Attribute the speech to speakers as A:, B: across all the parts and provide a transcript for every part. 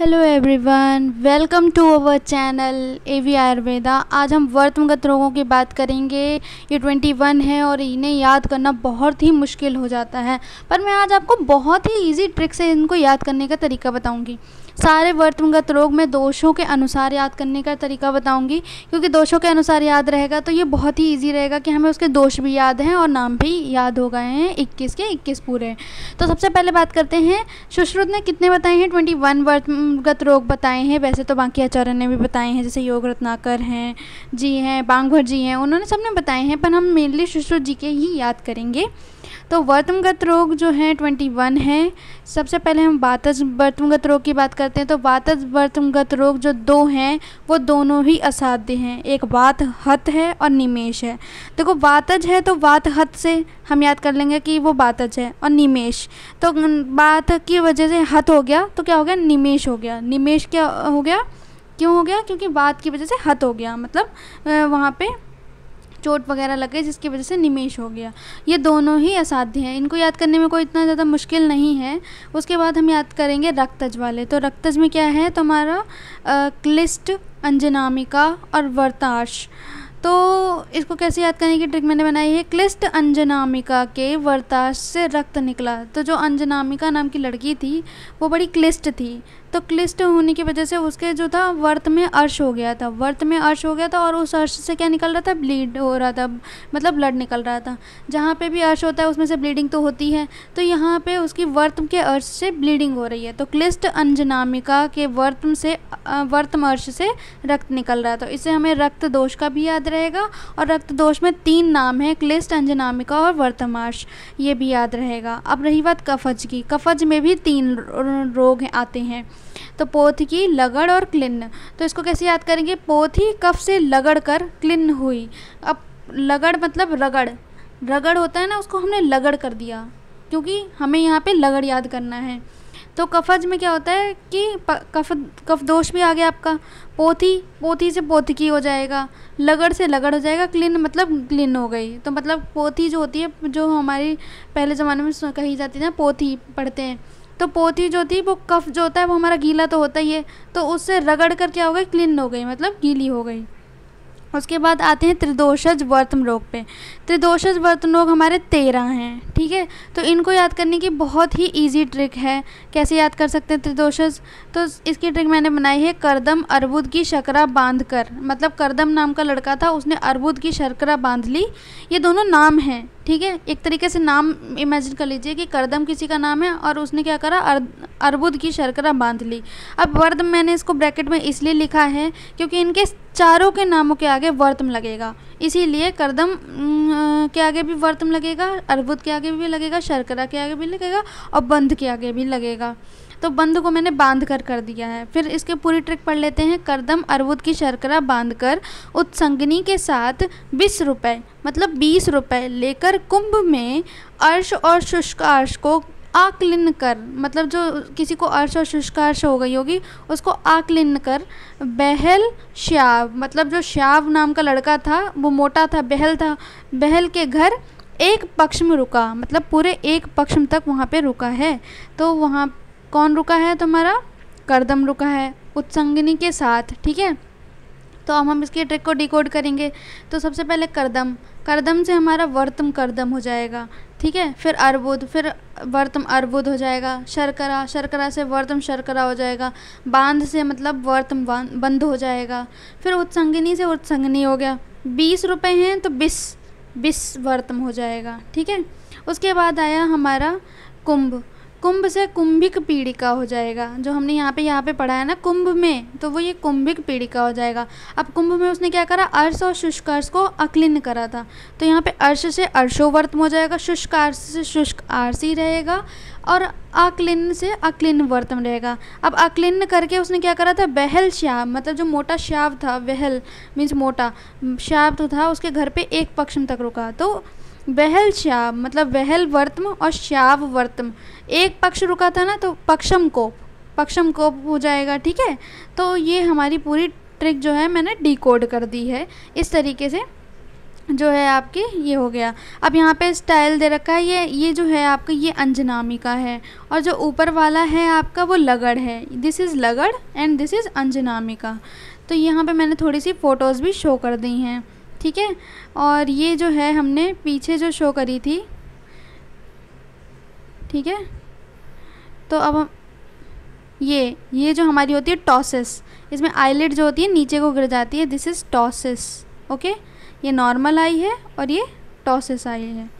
A: hello everyone welcome to our channel A V Ayurveda आज हम वर्तमगत रोगों की बात करेंगे ये 21 है और इन्हें याद करना बहुत ही मुश्किल हो जाता है पर मैं आज आपको बहुत ही इजी ट्रिक से इनको याद करने का तरीका बताऊंगी सारे वर्तमगत रोग में दोषों के अनुसार याद करने का तरीका बताऊंगी क्योंकि दोषों के अनुसार याद रहेगा तो ये बहुत ही ईजी रहेगा कि हमें उसके दोष भी याद हैं और नाम भी याद हो गए हैं इक्कीस के इक्कीस पूरे तो सबसे पहले बात करते हैं सुश्रुत ने कितने बताए हैं ट्वेंटी वन वर्त संगत रोग बताए हैं वैसे तो बाकी आचार्य ने भी बताए हैं जैसे योग रत्नाकर हैं जी हैं बांगभर जी हैं उन्होंने सबने बताए हैं पर हम मेनली सुश्रुत जी के ही याद करेंगे तो वर्तमगत रोग जो हैं ट्वेंटी वन हैं सबसे पहले हम वातज वर्तमगत रोग की बात करते हैं तो वातज वर्तमगत रोग जो दो हैं वो दोनों ही असाध्य हैं एक वात हत है और निमेश है देखो तो वातज है तो वात हत से हम याद कर लेंगे कि वो वातज है और निमेश तो बात की वजह से हत हो गया तो क्या हो गया निमेश हो गया निमेश क्या हो गया क्यों हो गया क्योंकि बात की वजह से हत हो गया मतलब वहाँ पर चोट वगैरह लग गई जिसकी वजह से निमेश हो गया ये दोनों ही असाध्य हैं इनको याद करने में कोई इतना ज़्यादा मुश्किल नहीं है उसके बाद हम याद करेंगे रक्तज वाले तो रक्तज में क्या है तो हमारा क्लिस्ट अंजनामिका और वर्ताश तो इसको कैसे याद करने की ट्रिक मैंने बनाई है क्लिस्ट अंजनामिका के वर्ताश से रक्त निकला तो जो अंजनामिका नाम की लड़की थी वो बड़ी क्लिस्ट थी तो क्लिष्ट होने की वजह से उसके जो था वर्त में अर्श हो गया था वर्त में अर्श हो गया था और उस अर्श से क्या निकल रहा था ब्लीड हो रहा था मतलब ब्लड निकल रहा था जहाँ पे भी अर्श होता है उसमें से ब्लीडिंग तो होती है तो यहाँ पे उसकी वर्त के अर्श से ब्लीडिंग हो रही है तो क्लिष्ट अंजनामिका के वर्त से वर्तम अर्श से रक्त निकल रहा था तो इससे हमें रक्त दोष का भी याद रहेगा और रक्त दोष में तीन नाम है क्लिष्ट अंजनामिका और वर्तमार्श ये भी याद रहेगा अब रही बात कफज की कफज में भी तीन रोग आते हैं तो पोथ की लगड़ और क्लिन्न तो इसको कैसे याद करेंगे पोथी कफ से लगड़ कर क्लिन्न हुई अब लगड़ मतलब रगड़ रगड़ होता है ना उसको हमने लगड़ कर दिया क्योंकि हमें यहाँ पे लगड़ याद करना है तो कफज में क्या होता है कि कफ कफ दोष भी आ गया आपका पोथी पोथी से पोथकी हो जाएगा लगड़ से लगड़ हो जाएगा क्लिन मतलब क्लिन हो गई तो मतलब पोथी जो होती है जो हमारी पहले ज़माने में कही जाती है ना पोथी पढ़ते हैं तो पोथी जो थी वो कफ जो होता है वो हमारा गीला तो होता ही है तो उससे रगड़ कर क्या हो गई क्लीन हो गई मतलब गीली हो गई उसके बाद आते हैं त्रिदोषज वर्तम रोग पे त्रिदोषज वर्तम रोग हमारे तेरह हैं ठीक है तो इनको याद करने की बहुत ही इजी ट्रिक है कैसे याद कर सकते हैं त्रिदोषज तो इसकी ट्रिक मैंने बनाई है करदम अर्बुद की शकरा बांध कर मतलब करदम नाम का लड़का था उसने अर्बुद की शकरा बांध ली ये दोनों नाम हैं ठीक है एक तरीके से नाम इमेजिन कर लीजिए कि करदम किसी का नाम है और उसने क्या करा अर्बुद की शर्करा बांध ली अब वर्द मैंने इसको ब्रैकेट में इसलिए लिखा है क्योंकि इनके चारों के नामों के आगे वर्तम लगेगा इसीलिए करदम के आगे भी वर्तम लगेगा अर्बुद के आगे भी लगेगा शर्करा के आगे भी लगेगा और बंध के आगे भी लगेगा तो बंद को मैंने बांध कर कर दिया है फिर इसके पूरी ट्रिक पढ़ लेते हैं करदम अरबुद की शर्करा बांध कर उत्संगनी के साथ बीस रुपये मतलब बीस रुपये लेकर कुंभ में अर्श और शुष्क अर्श को आकलिन कर मतलब जो किसी को अर्श और शुष्कार्श हो गई होगी उसको आकलिन कर बहल श्याव मतलब जो श्याव नाम का लड़का था वो मोटा था बहल था बहल के घर एक पक्ष में रुका मतलब पूरे एक पक्ष तक वहाँ पे रुका है तो वहाँ कौन रुका है तुम्हारा करदम रुका है उत्संगिनी के साथ ठीक है तो अब हम इसके ट्रिक को डिकोड करेंगे तो सबसे पहले करदम करदम से हमारा वर्तम करदम हो जाएगा ठीक है फिर अर्बुद फिर वर्तम अर्बुद हो जाएगा शर्करा शर्करा से वर्तम शर्करा हो जाएगा बांध से मतलब वर्तम बंद हो जाएगा फिर उत्संगिनी से उत्संगनी हो गया बीस रुपये हैं तो बिस बिस वर्तम हो जाएगा ठीक है उसके बाद आया हमारा कुंभ कुंभ से कुंभिक पीड़िका हो जाएगा जो हमने यहाँ पे यहाँ पे पढ़ा है ना कुंभ में तो वो ये कुंभिक पीड़िका हो जाएगा अब कुंभ में उसने क्या करा अर्श और शुष्क अर्श को अक्लिन करा था तो यहाँ पे अर्श से अर्शोवर्तम हो जाएगा शुष्क अर्श से शुष्क आरसी रहेगा और अक्लिन से अक्लिन वर्तम रहेगा अब अक्लिन करके उसने क्या करा था बहल श्याव मतलब जो मोटा श्याव था वहल मीन्स मोटा श्याव तो था उसके घर पर एक पक्षम तक रुका तो बहल श्याव मतलब बहल वर्तम और श्याव वर्तम एक पक्ष रुका था ना तो पक्षम कोप पक्षम कोप हो जाएगा ठीक है तो ये हमारी पूरी ट्रिक जो है मैंने डिकोड कर दी है इस तरीके से जो है आपके ये हो गया अब यहाँ पे स्टाइल दे रखा है ये ये जो है आपका ये अंजनामी का है और जो ऊपर वाला है आपका वो लगड़ है दिस इज़ लगड़ एंड दिस इज़ अंजनामी का तो यहाँ पे मैंने थोड़ी सी फ़ोटोज़ भी शो कर दी हैं ठीक है और ये जो है हमने पीछे जो शो करी थी ठीक है तो अब हम ये ये जो हमारी होती है टॉसिस इसमें आईलेट जो होती है नीचे को गिर जाती है दिस इज़ टॉसिस ओके ये नॉर्मल आई है और ये टॉसिस आई है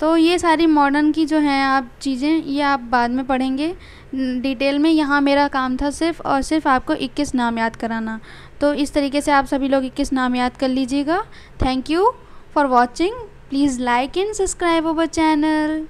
A: तो ये सारी मॉडर्न की जो हैं आप चीज़ें ये आप बाद में पढ़ेंगे डिटेल में यहाँ मेरा काम था सिर्फ और सिर्फ आपको 21 नाम याद कराना तो इस तरीके से आप सभी लोग 21 नाम याद कर लीजिएगा thank you for watching please like and subscribe our channel